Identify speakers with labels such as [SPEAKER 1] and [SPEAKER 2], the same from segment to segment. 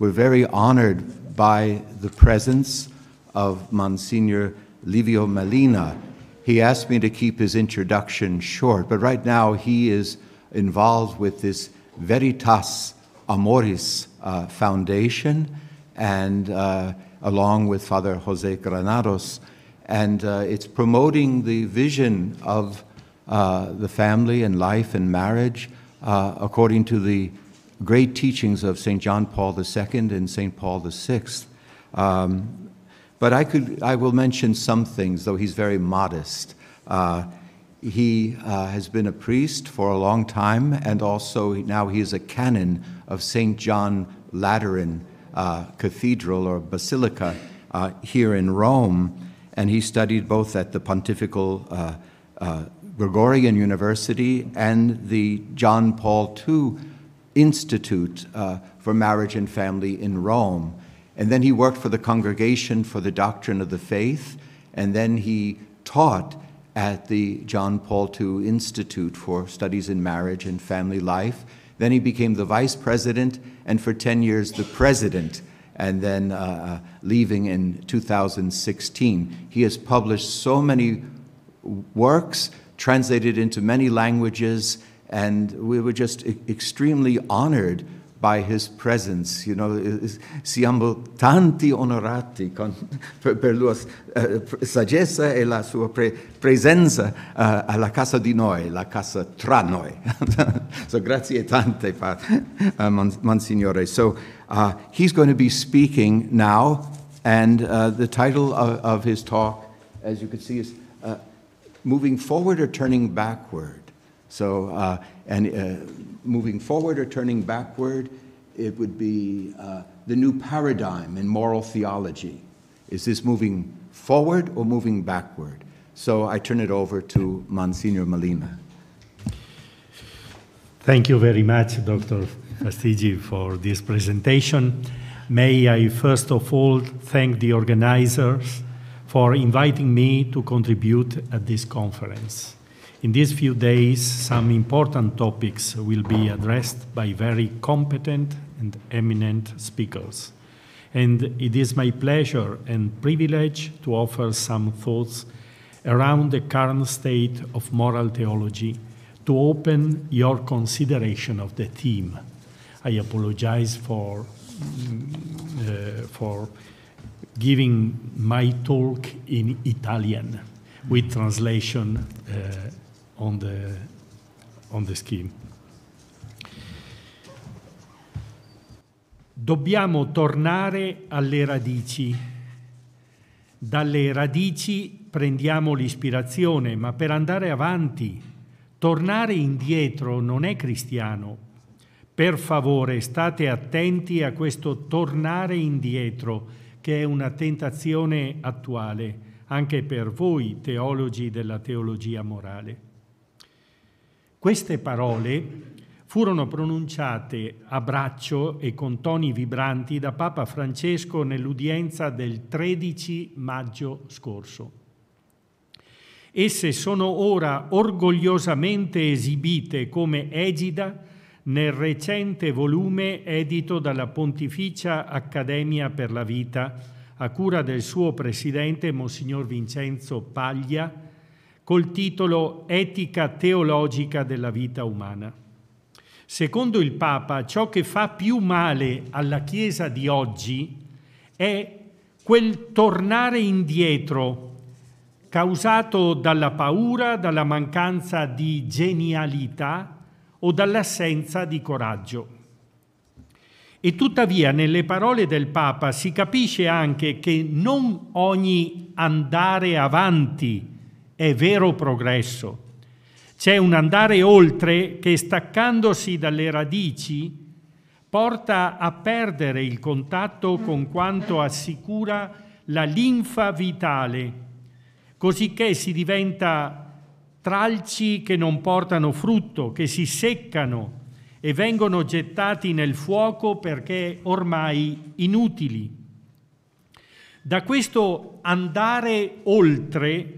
[SPEAKER 1] We're very honored by the presence of Monsignor Livio Malina. He asked me to keep his introduction short, but right now he is involved with this Veritas Amoris uh, Foundation, and uh, along with Father Jose Granados. And uh, it's promoting the vision of uh, the family and life and marriage uh, according to the great teachings of St. John Paul II and St. Paul VI. Um, but I, could, I will mention some things, though he's very modest. Uh, he uh, has been a priest for a long time, and also now he is a canon of St. John Lateran uh, Cathedral or Basilica uh, here in Rome. And he studied both at the Pontifical uh, uh, Gregorian University and the John Paul II Institute uh, for Marriage and Family in Rome. And then he worked for the Congregation for the Doctrine of the Faith, and then he taught at the John Paul II Institute for Studies in Marriage and Family Life. Then he became the vice president, and for 10 years, the president, and then uh, uh leaving in 2016. He has published so many works, translated into many languages, and we were just extremely honored by his presence. You know, siamo tanti onorati con, per, per la uh, eh, saggezza e la sua pre presenza uh, alla casa di noi, la casa tra noi. so grazie tante, pa, uh, eh, Monsignore. So uh, he's going to be speaking now, and uh, the title of, of, his talk, as you can see, is uh, Moving Forward or Turning Backward. So, uh, and uh, moving forward or turning backward, it would be uh, the new paradigm in moral theology. Is this moving forward or moving backward? So I turn it over to Monsignor Malina.
[SPEAKER 2] Thank you very much, Dr. Fastigi, for this presentation. May I first of all thank the organizers for inviting me to contribute at this conference. In these few days, some important topics will be addressed by very competent and eminent speakers. And it is my pleasure and privilege to offer some thoughts around the current state of moral theology to open your consideration of the theme. I apologize for, mm, uh, for giving my talk in Italian with translation. Uh, on the, on the scheme. Dobbiamo tornare alle radici. Dalle radici prendiamo l'ispirazione, ma per andare avanti, tornare indietro non è cristiano. Per favore, state attenti a questo tornare indietro, che è una tentazione attuale anche per voi teologi della teologia morale. Queste parole furono pronunciate a braccio e con toni vibranti da Papa Francesco nell'udienza del 13 maggio scorso. Esse sono ora orgogliosamente esibite come egida nel recente volume edito dalla Pontificia Accademia per la Vita, a cura del suo presidente, Monsignor Vincenzo Paglia, col titolo Etica teologica della vita umana. Secondo il Papa, ciò che fa più male alla Chiesa di oggi è quel tornare indietro causato dalla paura, dalla mancanza di genialità o dall'assenza di coraggio. E tuttavia nelle parole del Papa si capisce anche che non ogni andare avanti è vero progresso. C'è un andare oltre che staccandosi dalle radici porta a perdere il contatto con quanto assicura la linfa vitale, cosicché si diventa tralci che non portano frutto, che si seccano e vengono gettati nel fuoco perché ormai inutili. Da questo andare oltre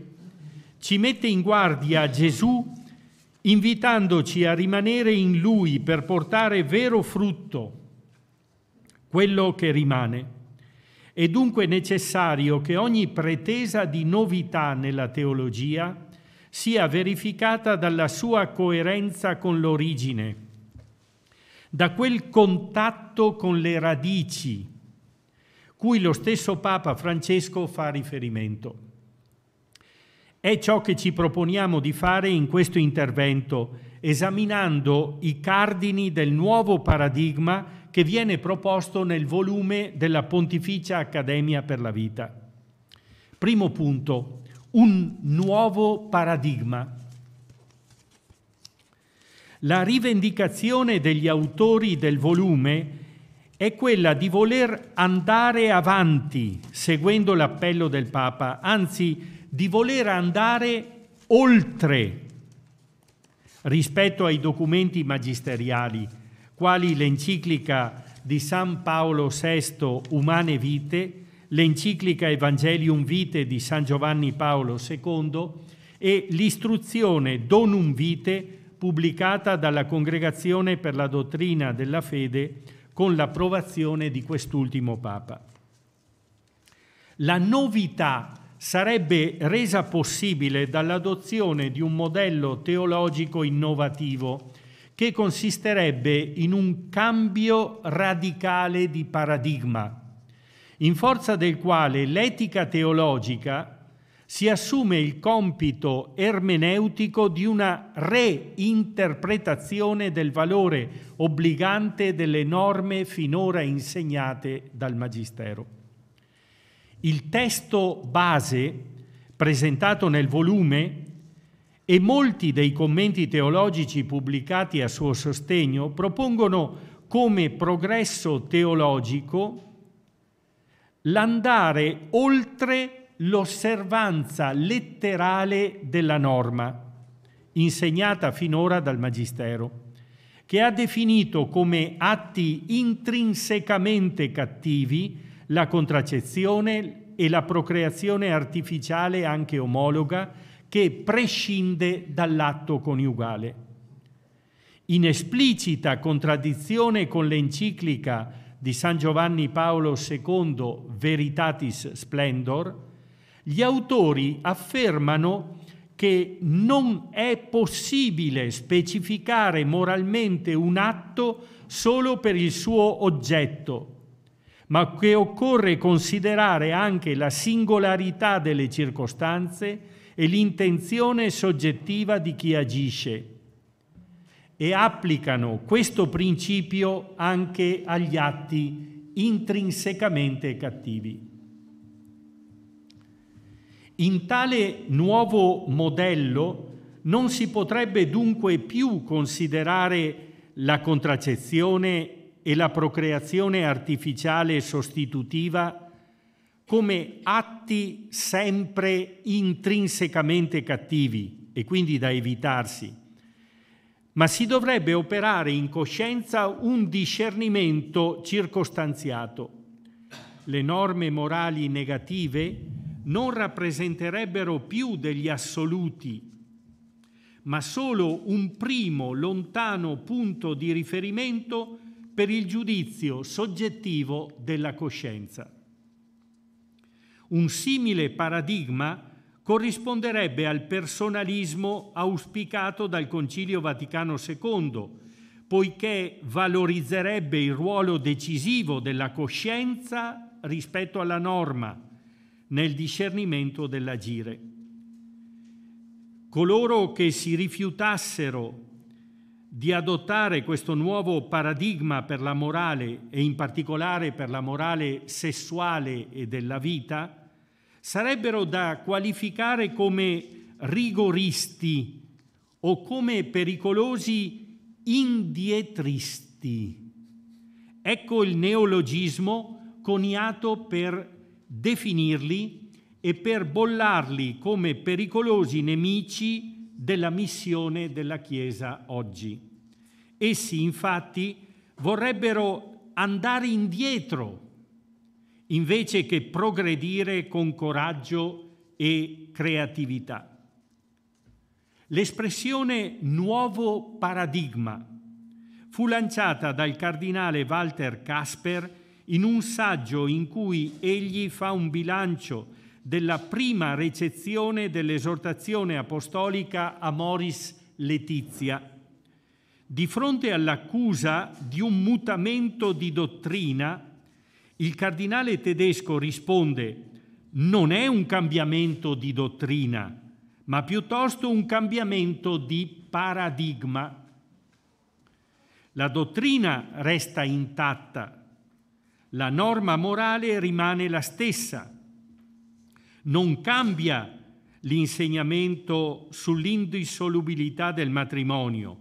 [SPEAKER 2] ci mette in guardia Gesù invitandoci a rimanere in Lui per portare vero frutto, quello che rimane. È dunque necessario che ogni pretesa di novità nella teologia sia verificata dalla sua coerenza con l'origine, da quel contatto con le radici cui lo stesso Papa Francesco fa riferimento. È ciò che ci proponiamo di fare in questo intervento, esaminando i cardini del nuovo paradigma che viene proposto nel volume della Pontificia Accademia per la Vita. Primo punto, un nuovo paradigma. La rivendicazione degli autori del volume è quella di voler andare avanti seguendo l'appello del Papa, anzi di voler andare oltre rispetto ai documenti magisteriali, quali l'enciclica di San Paolo VI Umane Vite, l'enciclica Evangelium Vitae di San Giovanni Paolo II e l'istruzione Donum Vitae pubblicata dalla Congregazione per la Dottrina della Fede con l'approvazione di quest'ultimo Papa. La novità sarebbe resa possibile dall'adozione di un modello teologico innovativo che consisterebbe in un cambio radicale di paradigma, in forza del quale l'etica teologica si assume il compito ermeneutico di una reinterpretazione del valore obbligante delle norme finora insegnate dal Magistero. Il testo base presentato nel volume e molti dei commenti teologici pubblicati a suo sostegno propongono come progresso teologico l'andare oltre l'osservanza letterale della norma insegnata finora dal Magistero, che ha definito come atti intrinsecamente cattivi la contraccezione e la procreazione artificiale anche omologa che prescinde dall'atto coniugale. In esplicita contraddizione con l'enciclica di San Giovanni Paolo II Veritatis Splendor, gli autori affermano che non è possibile specificare moralmente un atto solo per il suo oggetto, ma che occorre considerare anche la singolarità delle circostanze e l'intenzione soggettiva di chi agisce e applicano questo principio anche agli atti intrinsecamente cattivi. In tale nuovo modello non si potrebbe dunque più considerare la contraccezione e la procreazione artificiale e sostitutiva come atti sempre intrinsecamente cattivi e quindi da evitarsi, ma si dovrebbe operare in coscienza un discernimento circostanziato. Le norme morali negative non rappresenterebbero più degli assoluti, ma solo un primo lontano punto di riferimento per il giudizio soggettivo della coscienza. Un simile paradigma corrisponderebbe al personalismo auspicato dal Concilio Vaticano II, poiché valorizzerebbe il ruolo decisivo della coscienza rispetto alla norma nel discernimento dell'agire. Coloro che si rifiutassero di adottare questo nuovo paradigma per la morale e in particolare per la morale sessuale e della vita, sarebbero da qualificare come rigoristi o come pericolosi indietristi. Ecco il neologismo coniato per definirli e per bollarli come pericolosi nemici della missione della Chiesa oggi. Essi infatti vorrebbero andare indietro invece che progredire con coraggio e creatività. L'espressione nuovo paradigma fu lanciata dal cardinale Walter Casper in un saggio in cui egli fa un bilancio della prima recezione dell'esortazione apostolica a Moris Letizia. Di fronte all'accusa di un mutamento di dottrina, il cardinale tedesco risponde non è un cambiamento di dottrina, ma piuttosto un cambiamento di paradigma. La dottrina resta intatta, la norma morale rimane la stessa, non cambia l'insegnamento sull'indissolubilità del matrimonio,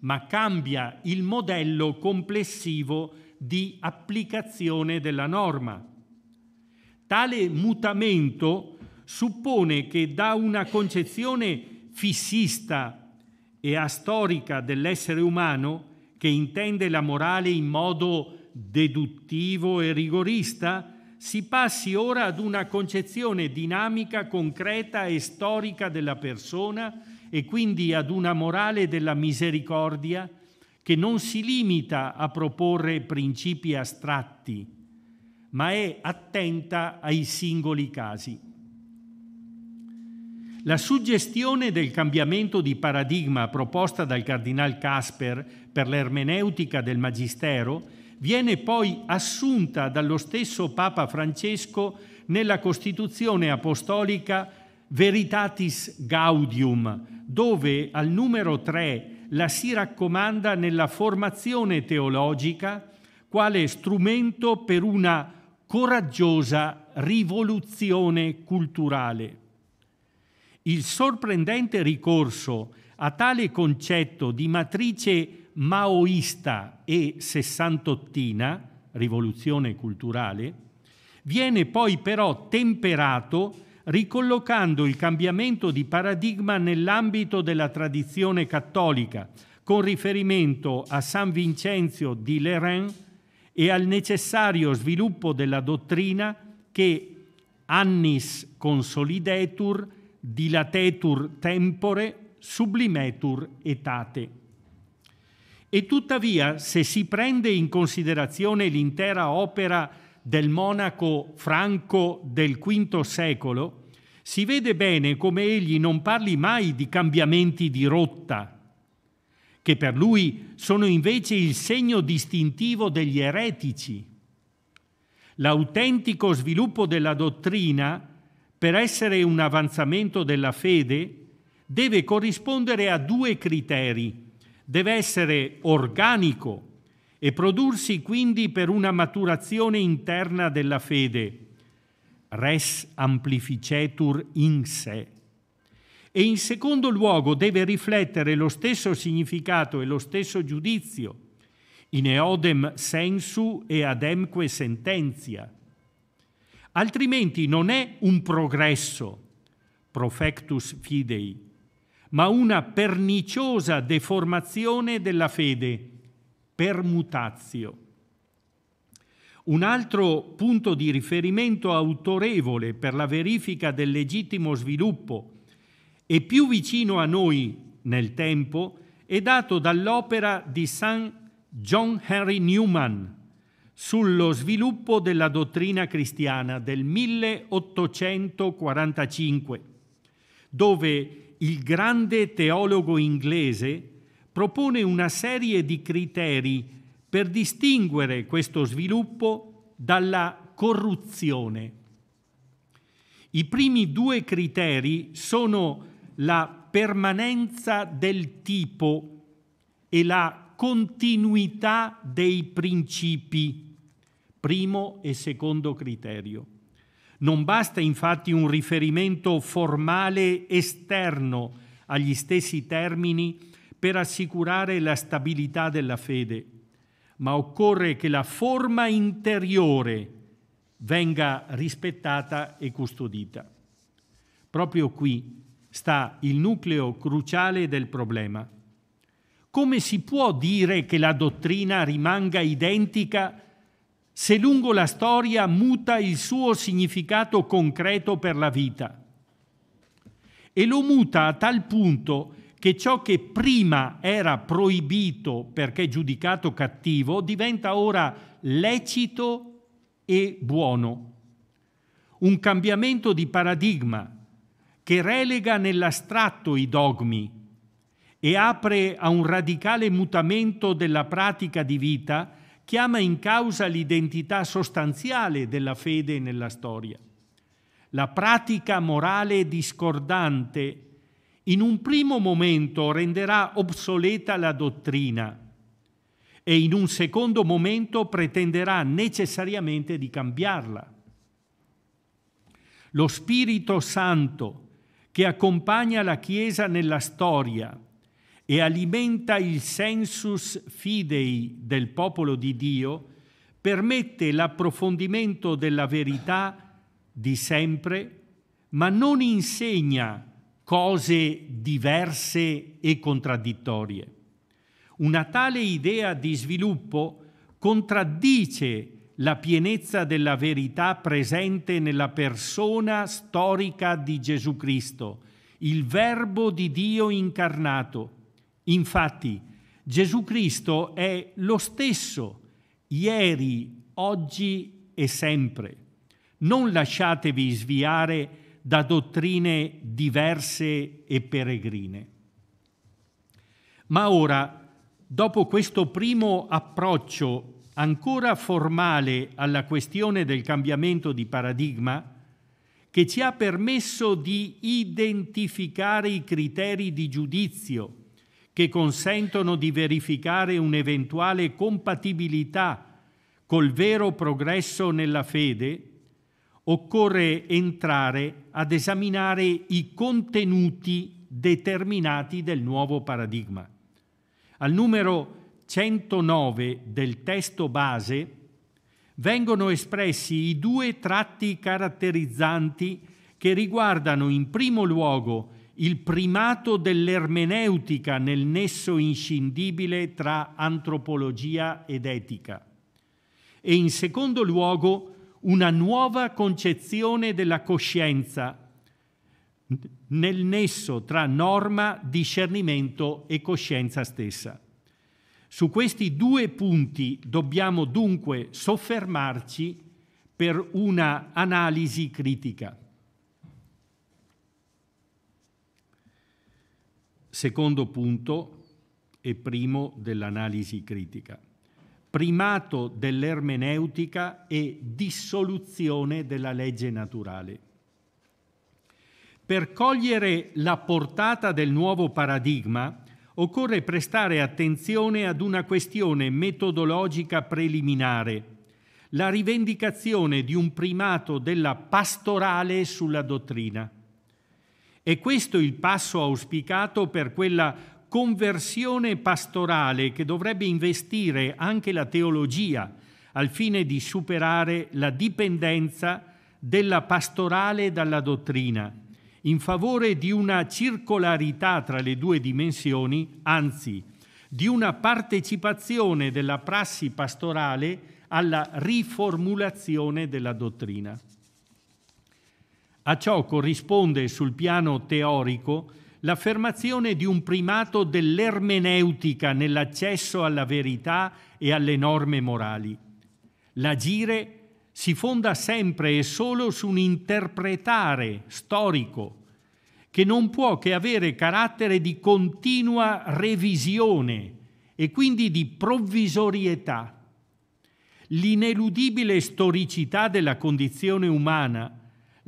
[SPEAKER 2] ma cambia il modello complessivo di applicazione della norma. Tale mutamento suppone che da una concezione fissista e astorica dell'essere umano, che intende la morale in modo deduttivo e rigorista, si passi ora ad una concezione dinamica, concreta e storica della persona e quindi ad una morale della misericordia che non si limita a proporre principi astratti, ma è attenta ai singoli casi. La suggestione del cambiamento di paradigma proposta dal cardinal Casper per l'ermeneutica del Magistero viene poi assunta dallo stesso Papa Francesco nella Costituzione apostolica Veritatis Gaudium, dove al numero 3 la si raccomanda nella formazione teologica quale strumento per una coraggiosa rivoluzione culturale. Il sorprendente ricorso a tale concetto di matrice maoista e sessantottina, rivoluzione culturale, viene poi però temperato ricollocando il cambiamento di paradigma nell'ambito della tradizione cattolica, con riferimento a San Vincenzo di Leren e al necessario sviluppo della dottrina che annis consolidetur, dilatetur tempore, sublimetur etate. E tuttavia, se si prende in considerazione l'intera opera del monaco franco del V secolo, si vede bene come egli non parli mai di cambiamenti di rotta, che per lui sono invece il segno distintivo degli eretici. L'autentico sviluppo della dottrina, per essere un avanzamento della fede, deve corrispondere a due criteri deve essere organico e prodursi quindi per una maturazione interna della fede, res amplificetur in sé. E in secondo luogo deve riflettere lo stesso significato e lo stesso giudizio, in eodem sensu e ademque sententia. Altrimenti non è un progresso, profectus fidei, ma una perniciosa deformazione della fede, permutazio. Un altro punto di riferimento autorevole per la verifica del legittimo sviluppo e più vicino a noi nel tempo è dato dall'opera di San John Henry Newman sullo sviluppo della dottrina cristiana del 1845, dove il grande teologo inglese propone una serie di criteri per distinguere questo sviluppo dalla corruzione. I primi due criteri sono la permanenza del tipo e la continuità dei principi, primo e secondo criterio. Non basta infatti un riferimento formale esterno agli stessi termini per assicurare la stabilità della fede, ma occorre che la forma interiore venga rispettata e custodita. Proprio qui sta il nucleo cruciale del problema. Come si può dire che la dottrina rimanga identica se lungo la storia muta il suo significato concreto per la vita. E lo muta a tal punto che ciò che prima era proibito perché giudicato cattivo diventa ora lecito e buono. Un cambiamento di paradigma che relega nell'astratto i dogmi e apre a un radicale mutamento della pratica di vita chiama in causa l'identità sostanziale della fede nella storia. La pratica morale discordante in un primo momento renderà obsoleta la dottrina e in un secondo momento pretenderà necessariamente di cambiarla. Lo Spirito Santo che accompagna la Chiesa nella storia e alimenta il sensus fidei del popolo di Dio, permette l'approfondimento della verità di sempre, ma non insegna cose diverse e contraddittorie. Una tale idea di sviluppo contraddice la pienezza della verità presente nella persona storica di Gesù Cristo, il Verbo di Dio incarnato, Infatti Gesù Cristo è lo stesso ieri, oggi e sempre. Non lasciatevi sviare da dottrine diverse e peregrine. Ma ora, dopo questo primo approccio ancora formale alla questione del cambiamento di paradigma, che ci ha permesso di identificare i criteri di giudizio che consentono di verificare un'eventuale compatibilità col vero progresso nella fede, occorre entrare ad esaminare i contenuti determinati del nuovo paradigma. Al numero 109 del testo base vengono espressi i due tratti caratterizzanti che riguardano in primo luogo il primato dell'ermeneutica nel nesso inscindibile tra antropologia ed etica e in secondo luogo una nuova concezione della coscienza nel nesso tra norma, discernimento e coscienza stessa. Su questi due punti dobbiamo dunque soffermarci per una analisi critica. Secondo punto e primo dell'analisi critica. Primato dell'ermeneutica e dissoluzione della legge naturale. Per cogliere la portata del nuovo paradigma occorre prestare attenzione ad una questione metodologica preliminare, la rivendicazione di un primato della pastorale sulla dottrina. È questo il passo auspicato per quella conversione pastorale che dovrebbe investire anche la teologia al fine di superare la dipendenza della pastorale dalla dottrina, in favore di una circolarità tra le due dimensioni, anzi di una partecipazione della prassi pastorale alla riformulazione della dottrina. A ciò corrisponde sul piano teorico l'affermazione di un primato dell'ermeneutica nell'accesso alla verità e alle norme morali. L'agire si fonda sempre e solo su un interpretare storico che non può che avere carattere di continua revisione e quindi di provvisorietà. L'ineludibile storicità della condizione umana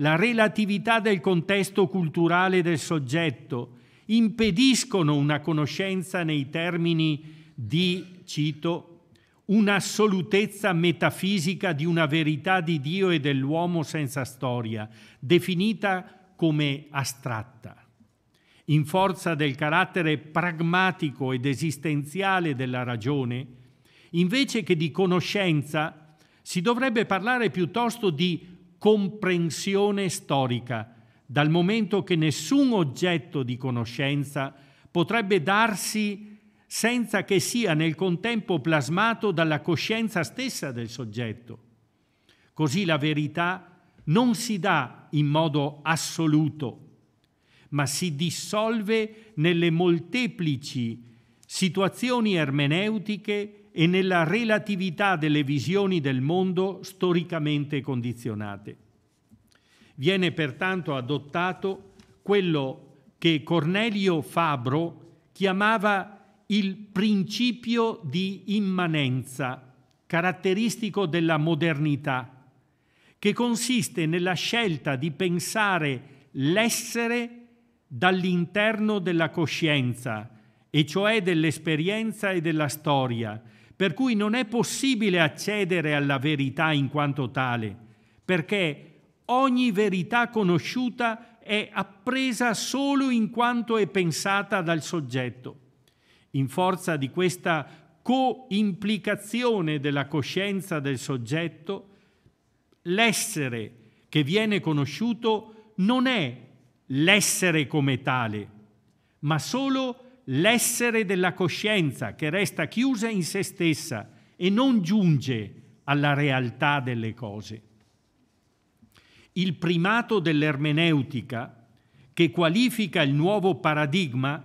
[SPEAKER 2] la relatività del contesto culturale del soggetto impediscono una conoscenza nei termini di, cito, un'assolutezza metafisica di una verità di Dio e dell'uomo senza storia, definita come astratta. In forza del carattere pragmatico ed esistenziale della ragione, invece che di conoscenza, si dovrebbe parlare piuttosto di comprensione storica, dal momento che nessun oggetto di conoscenza potrebbe darsi senza che sia nel contempo plasmato dalla coscienza stessa del soggetto. Così la verità non si dà in modo assoluto, ma si dissolve nelle molteplici situazioni ermeneutiche e nella relatività delle visioni del mondo storicamente condizionate. Viene pertanto adottato quello che Cornelio Fabro chiamava il principio di immanenza, caratteristico della modernità, che consiste nella scelta di pensare l'essere dall'interno della coscienza, e cioè dell'esperienza e della storia, per cui non è possibile accedere alla verità in quanto tale, perché ogni verità conosciuta è appresa solo in quanto è pensata dal soggetto. In forza di questa coimplicazione della coscienza del soggetto, l'essere che viene conosciuto non è l'essere come tale, ma solo l'essere della coscienza che resta chiusa in se stessa e non giunge alla realtà delle cose. Il primato dell'ermeneutica, che qualifica il nuovo paradigma,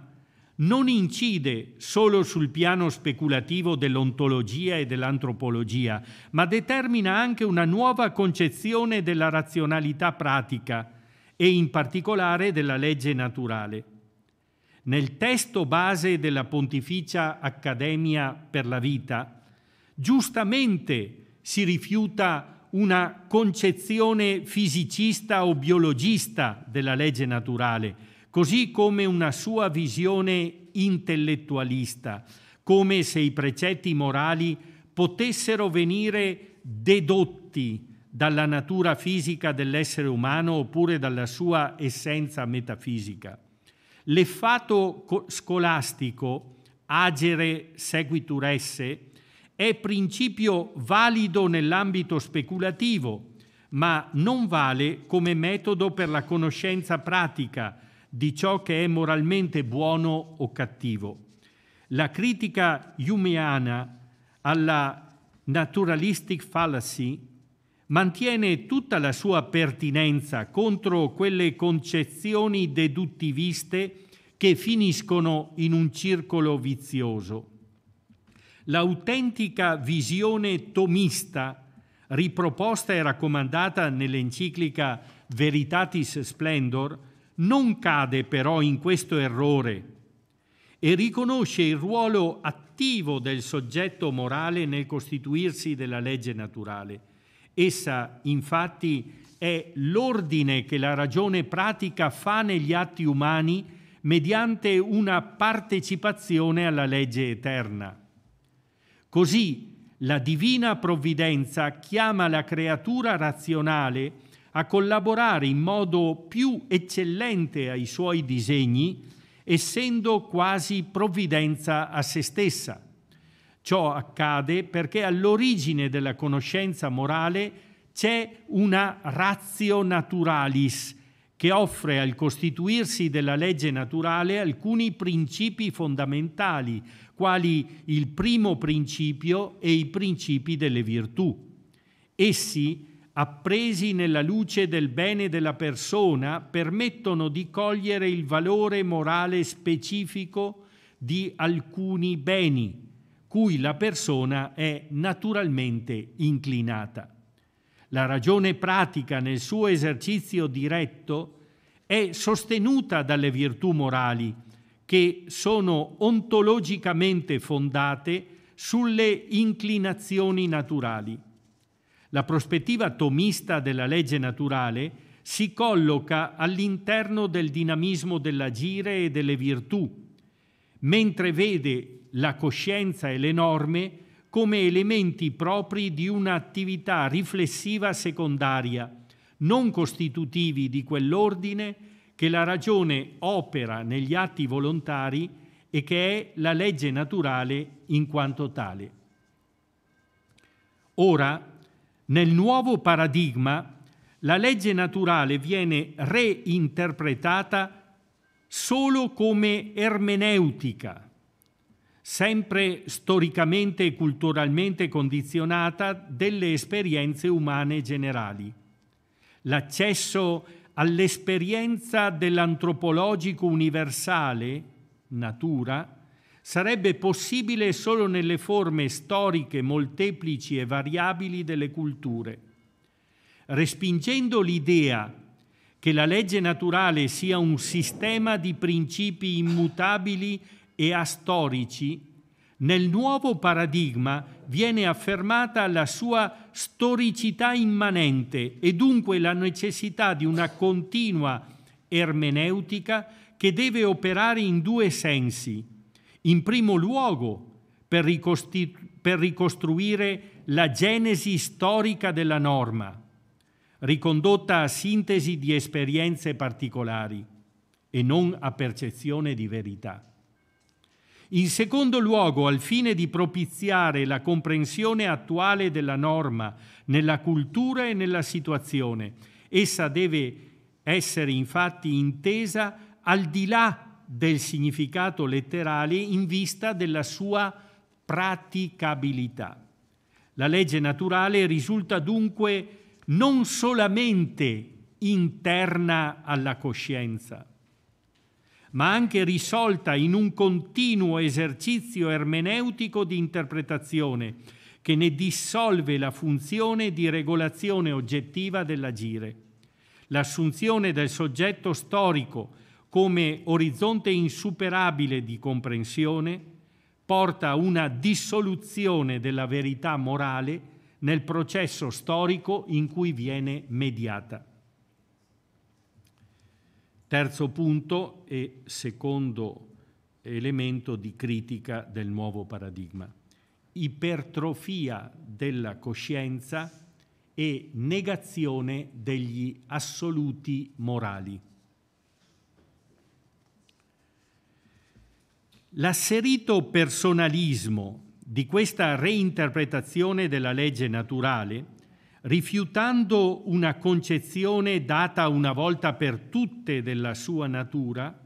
[SPEAKER 2] non incide solo sul piano speculativo dell'ontologia e dell'antropologia, ma determina anche una nuova concezione della razionalità pratica e in particolare della legge naturale nel testo base della Pontificia Accademia per la Vita, giustamente si rifiuta una concezione fisicista o biologista della legge naturale, così come una sua visione intellettualista, come se i precetti morali potessero venire dedotti dalla natura fisica dell'essere umano oppure dalla sua essenza metafisica. L'effato scolastico, agere seguitur esse, è principio valido nell'ambito speculativo, ma non vale come metodo per la conoscenza pratica di ciò che è moralmente buono o cattivo. La critica humeana alla naturalistic fallacy mantiene tutta la sua pertinenza contro quelle concezioni deduttiviste che finiscono in un circolo vizioso. L'autentica visione tomista, riproposta e raccomandata nell'enciclica Veritatis Splendor, non cade però in questo errore e riconosce il ruolo attivo del soggetto morale nel costituirsi della legge naturale Essa infatti è l'ordine che la ragione pratica fa negli atti umani mediante una partecipazione alla legge eterna. Così la divina provvidenza chiama la creatura razionale a collaborare in modo più eccellente ai suoi disegni, essendo quasi provvidenza a se stessa. Ciò accade perché all'origine della conoscenza morale c'è una ratio naturalis che offre al costituirsi della legge naturale alcuni principi fondamentali, quali il primo principio e i principi delle virtù. Essi appresi nella luce del bene della persona, permettono di cogliere il valore morale specifico di alcuni beni, cui la persona è naturalmente inclinata. La ragione pratica nel suo esercizio diretto è sostenuta dalle virtù morali che sono ontologicamente fondate sulle inclinazioni naturali. La prospettiva tomista della legge naturale si colloca all'interno del dinamismo dell'agire e delle virtù, mentre vede la coscienza e le norme come elementi propri di un'attività riflessiva secondaria, non costitutivi di quell'ordine che la ragione opera negli atti volontari e che è la legge naturale in quanto tale. Ora, nel nuovo paradigma, la legge naturale viene reinterpretata solo come ermeneutica, sempre storicamente e culturalmente condizionata delle esperienze umane generali. L'accesso all'esperienza dell'antropologico universale, natura, sarebbe possibile solo nelle forme storiche molteplici e variabili delle culture. Respingendo l'idea che la legge naturale sia un sistema di principi immutabili e astorici, nel nuovo paradigma viene affermata la sua storicità immanente e dunque la necessità di una continua ermeneutica che deve operare in due sensi. In primo luogo, per, per ricostruire la genesi storica della norma, ricondotta a sintesi di esperienze particolari e non a percezione di verità in secondo luogo, al fine di propiziare la comprensione attuale della norma nella cultura e nella situazione, essa deve essere infatti intesa al di là del significato letterale in vista della sua praticabilità. La legge naturale risulta dunque non solamente interna alla coscienza, ma anche risolta in un continuo esercizio ermeneutico di interpretazione che ne dissolve la funzione di regolazione oggettiva dell'agire. L'assunzione del soggetto storico come orizzonte insuperabile di comprensione porta a una dissoluzione della verità morale nel processo storico in cui viene mediata. Terzo punto e secondo elemento di critica del nuovo paradigma. Ipertrofia della coscienza e negazione degli assoluti morali. L'asserito personalismo di questa reinterpretazione della legge naturale rifiutando una concezione data una volta per tutte della sua natura,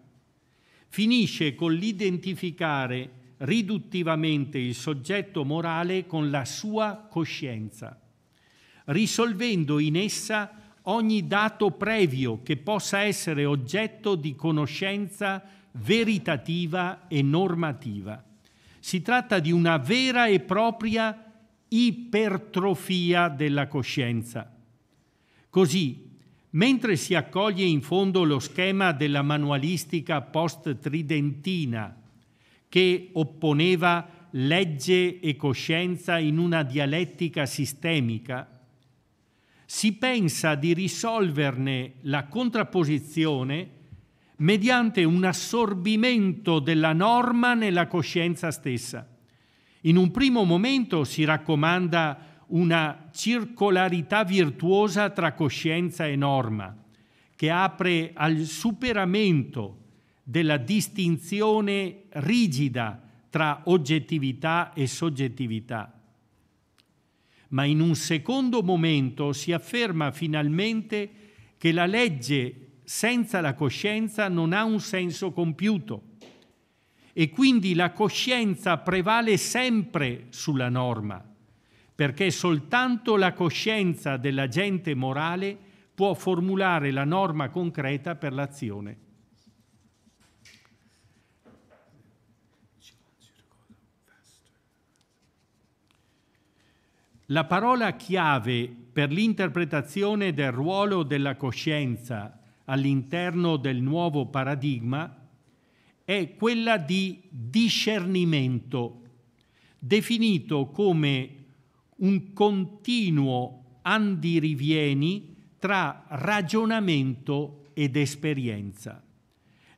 [SPEAKER 2] finisce con l'identificare riduttivamente il soggetto morale con la sua coscienza, risolvendo in essa ogni dato previo che possa essere oggetto di conoscenza veritativa e normativa. Si tratta di una vera e propria ipertrofia della coscienza. Così, mentre si accoglie in fondo lo schema della manualistica post-tridentina, che opponeva legge e coscienza in una dialettica sistemica, si pensa di risolverne la contrapposizione mediante un assorbimento della norma nella coscienza stessa. In un primo momento si raccomanda una circolarità virtuosa tra coscienza e norma, che apre al superamento della distinzione rigida tra oggettività e soggettività. Ma in un secondo momento si afferma finalmente che la legge senza la coscienza non ha un senso compiuto e quindi la coscienza prevale sempre sulla norma, perché soltanto la coscienza dell'agente morale può formulare la norma concreta per l'azione. La parola chiave per l'interpretazione del ruolo della coscienza all'interno del nuovo paradigma è quella di discernimento, definito come un continuo andirivieni tra ragionamento ed esperienza,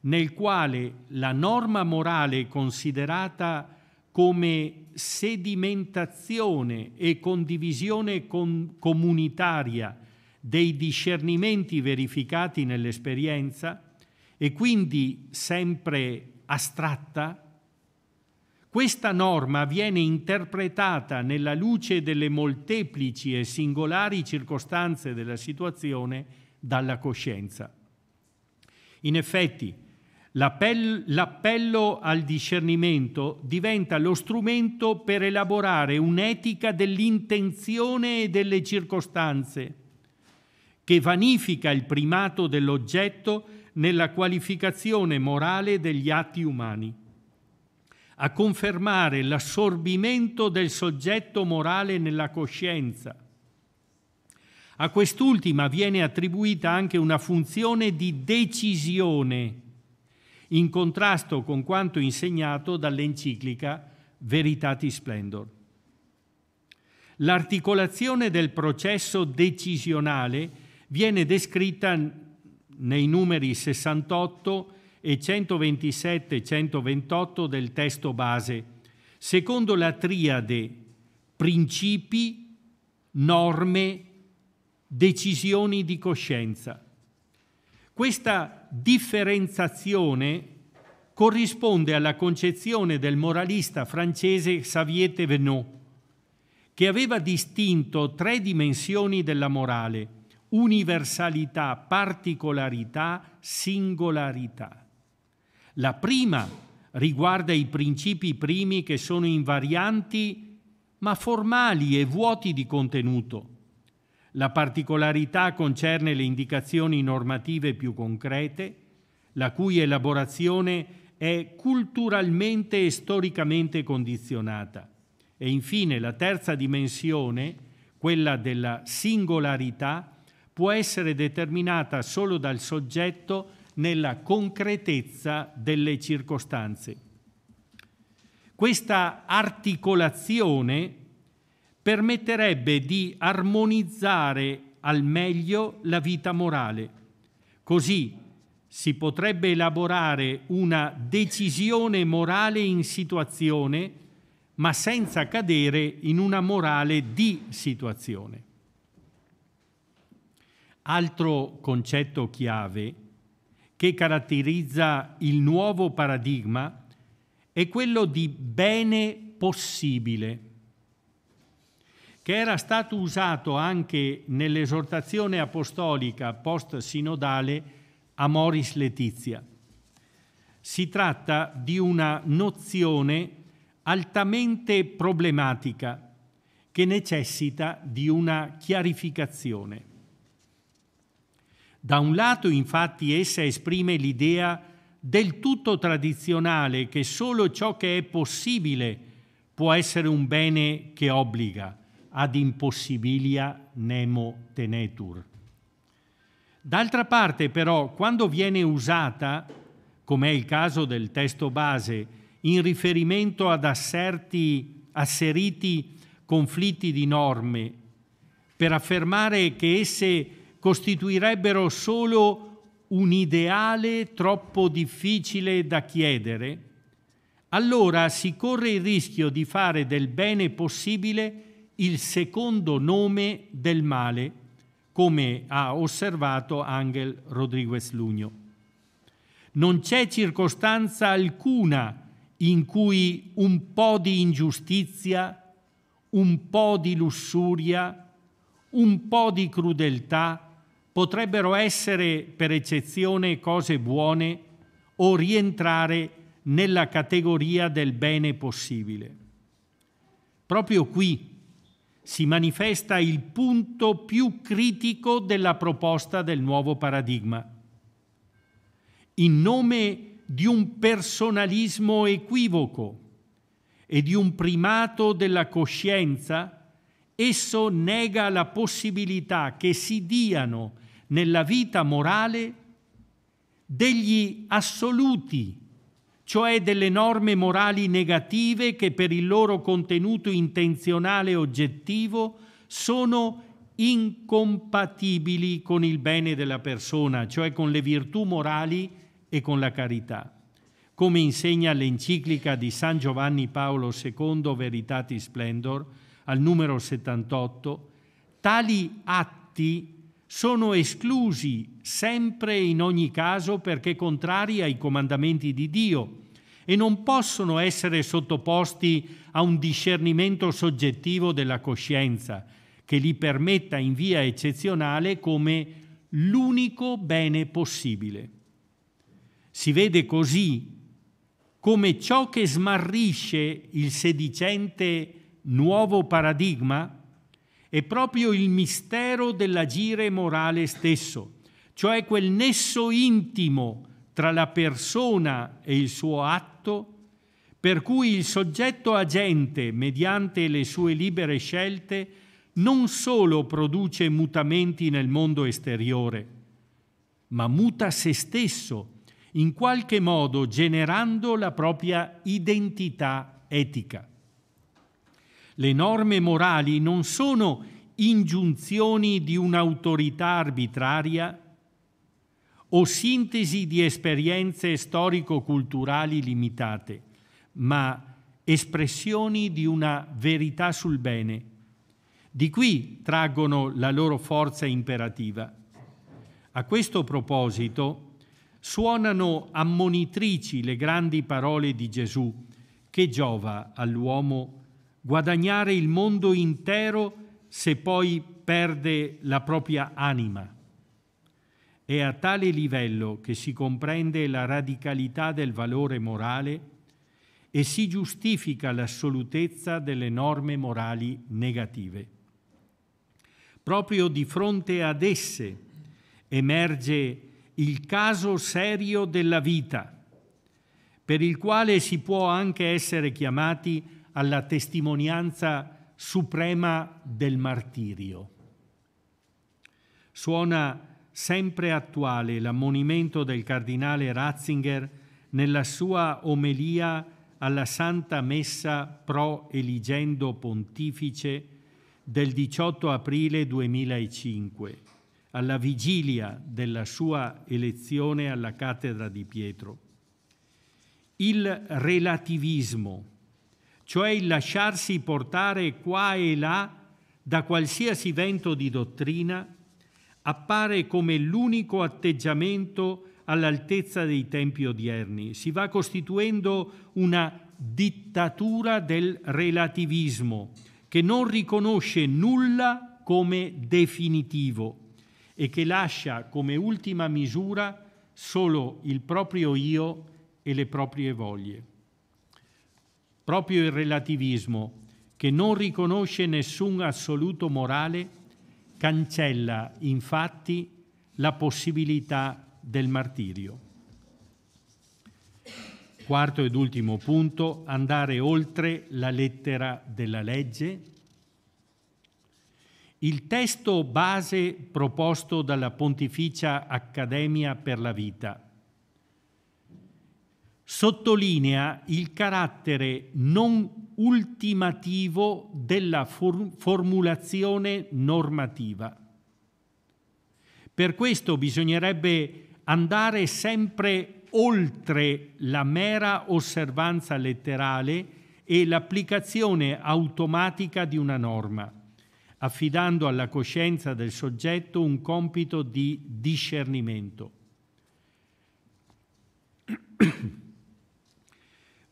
[SPEAKER 2] nel quale la norma morale considerata come sedimentazione e condivisione con comunitaria dei discernimenti verificati nell'esperienza e quindi sempre astratta, questa norma viene interpretata nella luce delle molteplici e singolari circostanze della situazione dalla coscienza. In effetti, l'appello al discernimento diventa lo strumento per elaborare un'etica dell'intenzione e delle circostanze, che vanifica il primato dell'oggetto nella qualificazione morale degli atti umani, a confermare l'assorbimento del soggetto morale nella coscienza. A quest'ultima viene attribuita anche una funzione di decisione, in contrasto con quanto insegnato dall'enciclica Veritati Splendor. L'articolazione del processo decisionale viene descritta nei numeri 68 e 127-128 del testo base, secondo la triade principi, norme, decisioni di coscienza. Questa differenziazione corrisponde alla concezione del moralista francese Xavier Thévenot, che aveva distinto tre dimensioni della morale – universalità, particolarità, singolarità. La prima riguarda i principi primi che sono invarianti ma formali e vuoti di contenuto. La particolarità concerne le indicazioni normative più concrete, la cui elaborazione è culturalmente e storicamente condizionata. E infine la terza dimensione, quella della singolarità, può essere determinata solo dal soggetto nella concretezza delle circostanze. Questa articolazione permetterebbe di armonizzare al meglio la vita morale. Così si potrebbe elaborare una decisione morale in situazione, ma senza cadere in una morale di situazione. Altro concetto chiave che caratterizza il nuovo paradigma è quello di bene possibile, che era stato usato anche nell'esortazione apostolica post-sinodale a Moris Letizia. Si tratta di una nozione altamente problematica che necessita di una chiarificazione. Da un lato infatti essa esprime l'idea del tutto tradizionale che solo ciò che è possibile può essere un bene che obbliga, ad impossibilia nemo tenetur. D'altra parte però, quando viene usata, come è il caso del testo base, in riferimento ad asserti, asseriti conflitti di norme, per affermare che esse costituirebbero solo un ideale troppo difficile da chiedere, allora si corre il rischio di fare del bene possibile il secondo nome del male, come ha osservato Angel Rodriguez Lugno. Non c'è circostanza alcuna in cui un po' di ingiustizia, un po' di lussuria, un po' di crudeltà, potrebbero essere per eccezione cose buone o rientrare nella categoria del bene possibile. Proprio qui si manifesta il punto più critico della proposta del nuovo paradigma. In nome di un personalismo equivoco e di un primato della coscienza, Esso nega la possibilità che si diano nella vita morale degli assoluti, cioè delle norme morali negative che per il loro contenuto intenzionale e oggettivo sono incompatibili con il bene della persona, cioè con le virtù morali e con la carità, come insegna l'enciclica di San Giovanni Paolo II Veritatis Splendor, al numero 78, tali atti sono esclusi sempre e in ogni caso perché contrari ai comandamenti di Dio e non possono essere sottoposti a un discernimento soggettivo della coscienza che li permetta in via eccezionale come l'unico bene possibile. Si vede così come ciò che smarrisce il sedicente nuovo paradigma è proprio il mistero dell'agire morale stesso, cioè quel nesso intimo tra la persona e il suo atto, per cui il soggetto agente, mediante le sue libere scelte, non solo produce mutamenti nel mondo esteriore, ma muta se stesso, in qualche modo generando la propria identità etica. Le norme morali non sono ingiunzioni di un'autorità arbitraria o sintesi di esperienze storico-culturali limitate, ma espressioni di una verità sul bene. Di qui traggono la loro forza imperativa. A questo proposito suonano ammonitrici le grandi parole di Gesù che giova all'uomo guadagnare il mondo intero se poi perde la propria anima. È a tale livello che si comprende la radicalità del valore morale e si giustifica l'assolutezza delle norme morali negative. Proprio di fronte ad esse emerge il caso serio della vita, per il quale si può anche essere chiamati alla testimonianza suprema del martirio. Suona sempre attuale l'ammonimento del cardinale Ratzinger nella sua omelia alla Santa Messa pro eligendo pontifice del 18 aprile 2005, alla vigilia della sua elezione alla cattedra di Pietro. Il relativismo, cioè il lasciarsi portare qua e là da qualsiasi vento di dottrina, appare come l'unico atteggiamento all'altezza dei tempi odierni. Si va costituendo una dittatura del relativismo che non riconosce nulla come definitivo e che lascia come ultima misura solo il proprio io e le proprie voglie. Proprio il relativismo, che non riconosce nessun assoluto morale, cancella infatti la possibilità del martirio. Quarto ed ultimo punto, andare oltre la lettera della legge. Il testo base proposto dalla Pontificia Accademia per la Vita sottolinea il carattere non ultimativo della for- formulazione normativa. Per questo bisognerebbe andare sempre oltre la mera osservanza letterale e l'applicazione automatica di una norma, affidando alla coscienza del soggetto un compito di discernimento.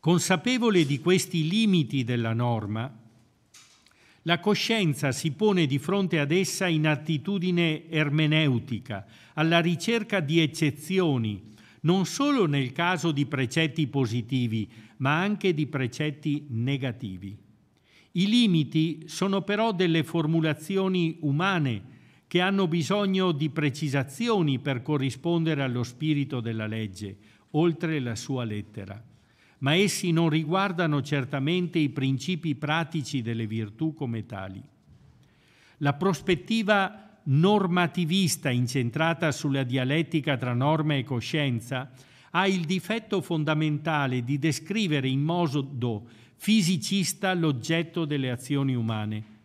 [SPEAKER 2] Consapevole di questi limiti della norma, la coscienza si pone di fronte ad essa in attitudine ermeneutica, alla ricerca di eccezioni, non solo nel caso di precetti positivi, ma anche di precetti negativi. I limiti sono però delle formulazioni umane che hanno bisogno di precisazioni per corrispondere allo spirito della legge, oltre la sua lettera ma essi non riguardano certamente i principi pratici delle virtù come tali. La prospettiva normativista incentrata sulla dialettica tra norma e coscienza ha il difetto fondamentale di descrivere in modo fisicista l'oggetto delle azioni umane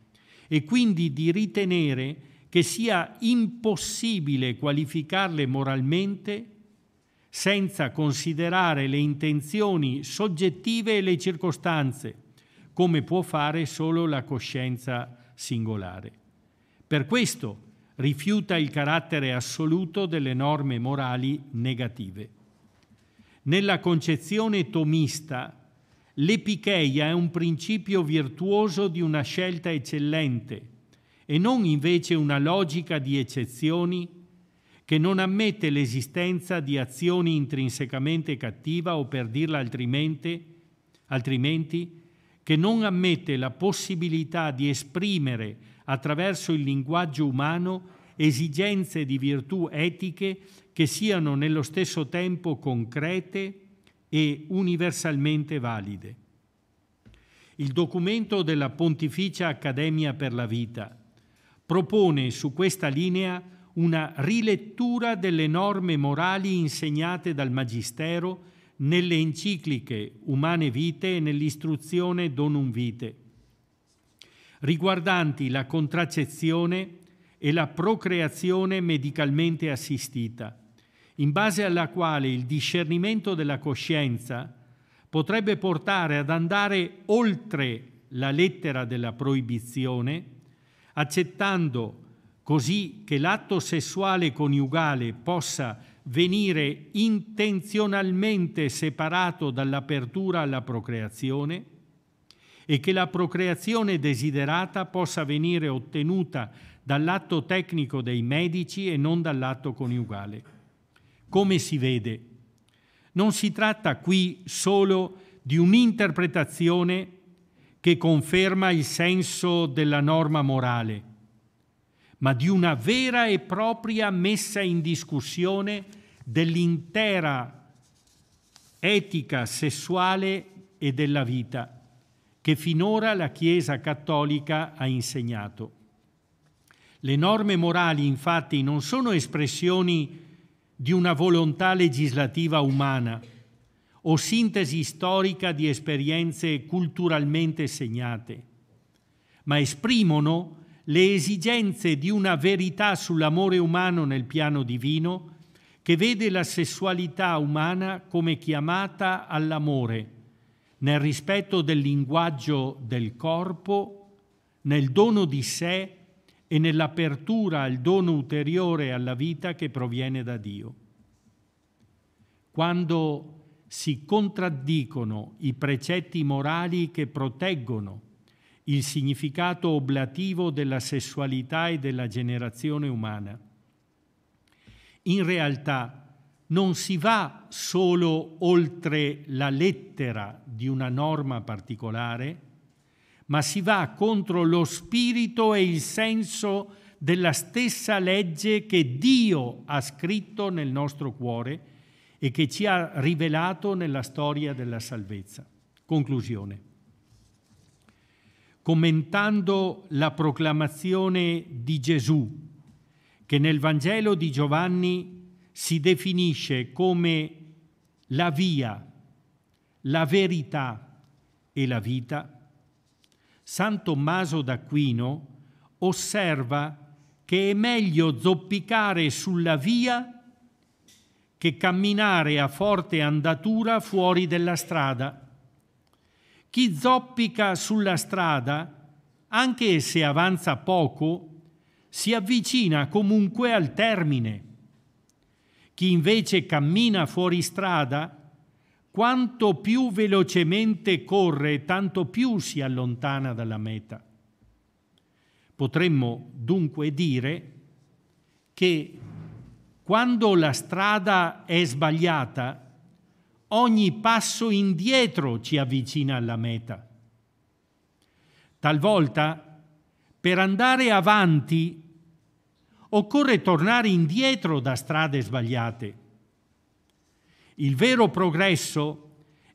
[SPEAKER 2] e quindi di ritenere che sia impossibile qualificarle moralmente senza considerare le intenzioni soggettive e le circostanze, come può fare solo la coscienza singolare. Per questo rifiuta il carattere assoluto delle norme morali negative. Nella concezione tomista, l'epicheia è un principio virtuoso di una scelta eccellente e non invece una logica di eccezioni che non ammette l'esistenza di azioni intrinsecamente cattiva o per dirla altrimenti, altrimenti che non ammette la possibilità di esprimere attraverso il linguaggio umano esigenze di virtù etiche che siano nello stesso tempo concrete e universalmente valide. Il documento della Pontificia Accademia per la Vita propone su questa linea una rilettura delle norme morali insegnate dal Magistero nelle encicliche Umane Vite e nell'istruzione Donum Vite, riguardanti la contraccezione e la procreazione medicalmente assistita, in base alla quale il discernimento della coscienza potrebbe portare ad andare oltre la lettera della proibizione, accettando così che l'atto sessuale coniugale possa venire intenzionalmente separato dall'apertura alla procreazione e che la procreazione desiderata possa venire ottenuta dall'atto tecnico dei medici e non dall'atto coniugale. Come si vede, non si tratta qui solo di un'interpretazione che conferma il senso della norma morale, ma di una vera e propria messa in discussione dell'intera etica sessuale e della vita che finora la Chiesa cattolica ha insegnato. Le norme morali infatti non sono espressioni di una volontà legislativa umana o sintesi storica di esperienze culturalmente segnate, ma esprimono le esigenze di una verità sull'amore umano nel piano divino che vede la sessualità umana come chiamata all'amore, nel rispetto del linguaggio del corpo, nel dono di sé e nell'apertura al dono ulteriore alla vita che proviene da Dio. Quando si contraddicono i precetti morali che proteggono il significato oblativo della sessualità e della generazione umana. In realtà non si va solo oltre la lettera di una norma particolare, ma si va contro lo spirito e il senso della stessa legge che Dio ha scritto nel nostro cuore e che ci ha rivelato nella storia della salvezza. Conclusione commentando la proclamazione di Gesù, che nel Vangelo di Giovanni si definisce come la via, la verità e la vita, San Tommaso d'Aquino osserva che è meglio zoppicare sulla via che camminare a forte andatura fuori della strada chi zoppica sulla strada, anche se avanza poco, si avvicina comunque al termine. Chi invece cammina fuori strada, quanto più velocemente corre, tanto più si allontana dalla meta. Potremmo dunque dire che quando la strada è sbagliata, ogni passo indietro ci avvicina alla meta. Talvolta, per andare avanti, occorre tornare indietro da strade sbagliate. Il vero progresso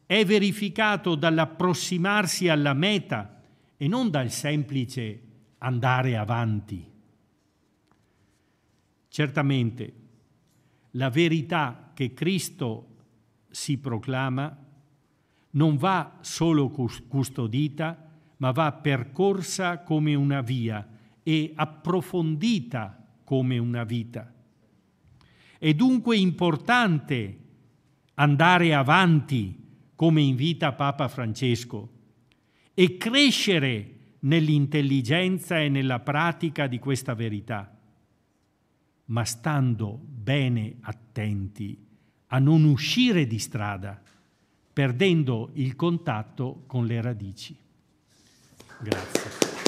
[SPEAKER 2] è verificato dall'approssimarsi alla meta e non dal semplice andare avanti. Certamente, la verità che Cristo si proclama, non va solo custodita, ma va percorsa come una via e approfondita come una vita. È dunque importante andare avanti, come invita Papa Francesco, e crescere nell'intelligenza e nella pratica di questa verità, ma stando bene attenti a non uscire di strada, perdendo il contatto con le radici. Grazie.